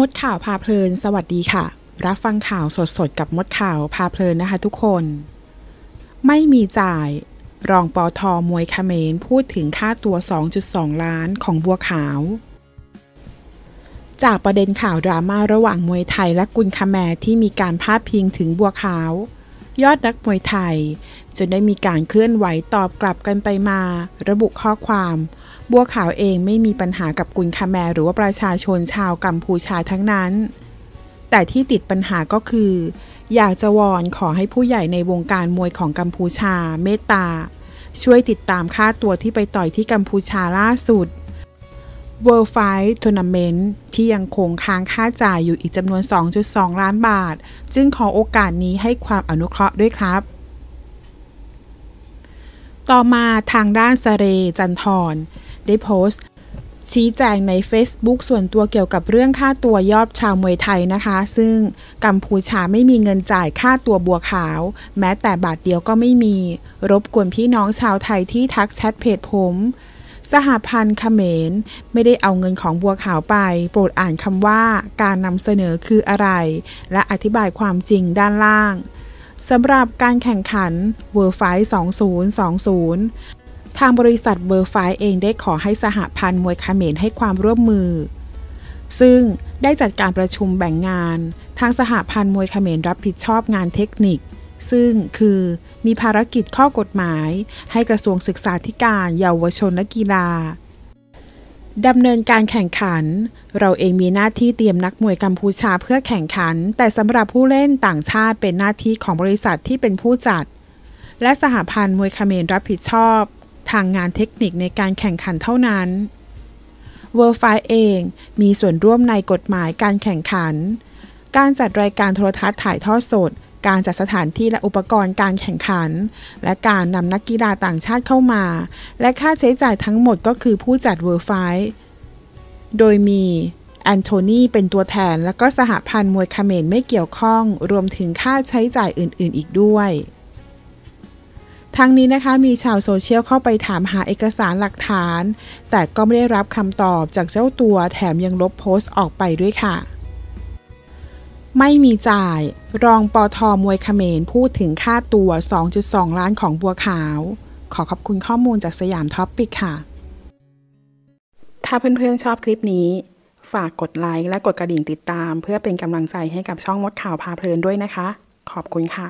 มดข่าวพาเพลินสวัสดีค่ะ รับฟังข่าวสดๆกับมดข่าวพาเพลินนะคะทุกคน ไม่มีจ่าย รองปอทอมวยขเขมรพูดถึงค่าตัว 2.2 ล้านของบัวขาว จากประเด็นข่าวดราม่าระหว่างมวยไทยและกุนคาแมที่มีการพาดพิงถึงบัวขาว ยอดนักมวยไทย จนได้มีการเคลื่อนไหวตอบกลับกันไปมาระบุข้อความบัวขาวเองไม่มีปัญหากับกุนคาแมหรือว่าประชาชนชาวกัมพูชาทั้งนั้น แต่ที่ติดปัญหาก็คือ อยากจะวอนขอให้ผู้ใหญ่ในวงการมวยของกัมพูชาเมตตา ช่วยติดตามค่าตัวที่ไปต่อยที่กัมพูชาล่าสุด World Fight Tournament ที่ยังคงค้างค่าจ่ายอยู่อีกจำนวน 2.2 ล้านบาท จึงขอโอกาสนี้ให้ความอนุเคราะห์ด้วยครับ ต่อมาทางด้านสเรจันทรได้โพสต์ชี้แจงใน Facebook ส่วนตัวเกี่ยวกับเรื่องค่าตัวยอดชาวมวยไทยนะคะ ซึ่งกัมพูชาไม่มีเงินจ่ายค่าตัวบัวขาว แม้แต่บาทเดียวก็ไม่มี รบกวนพี่น้องชาวไทยที่ทักแชทเพจผม สหพันธ์เขมรไม่ได้เอาเงินของบัวขาวไป โปรดอ่านคำว่า การนำเสนอคืออะไร และอธิบายความจริงด้านล่างสำหรับการแข่งขัน World Fight 2020ทางบริษัทเบอร์ไฟเองได้ขอให้สหพันธ์มวยคาเมนให้ความร่วมมือ ซึ่งได้จัดการประชุมแบ่งงานทางสหพันธ์มวยคาเมนรับผิดชอบงานเทคนิค ซึ่งคือมีภารกิจข้อกฎหมายให้กระทรวงศึกษาธิการเยาวชนและกีฬาดำเนินการแข่งขัน เราเองมีหน้าที่เตรียมนักมวยกัมพูชาเพื่อแข่งขัน แต่สำหรับผู้เล่นต่างชาติเป็นหน้าที่ของบริษัทที่เป็นผู้จัด และสหพันธ์มวยคาเมนรับผิดชอบางงานเทคนิคในการแข่งขันเท่านั้น w o r l d f i เอง มีส่วนร่วมในกฎหมายการแข่งขัน การจัดรายการโทรทัศน์ถ่ายทอดสด การจัดสถานที่และอุปกรณ์การแข่งขัน และการนำนักกีฬาต่างชาติเข้ามา และค่าใช้จ่ายทั้งหมดก็คือผู้จัด w o r l d f i โดยมีแอนโทนีเป็นตัวแทนและก็สหพันธ์มวยคาเมนไม่เกี่ยวข้อง รวมถึงค่าใช้จ่ายอื่น ๆอีกด้วยทั้งนี้นะคะ มีชาวโซเชียลเข้าไปถามหาเอกสารหลักฐาน แต่ก็ไม่ได้รับคำตอบจากเจ้าตัวแถมยังลบโพสต์ออกไปด้วยค่ะ ไม่มีจ่ายรองปอทอมวยเขมรพูดถึงค่าตัว 2.2 ล้านของบัวขาว ขอขอบคุณข้อมูลจากสยามท็อปปิกค่ะ ถ้าเพื่อนๆชอบคลิปนี้ ฝากกดไลค์และกดกระดิ่งติดตาม เพื่อเป็นกำลังใจให้กับช่องมดข่าวพาเพลินด้วยนะคะ ขอบคุณค่ะ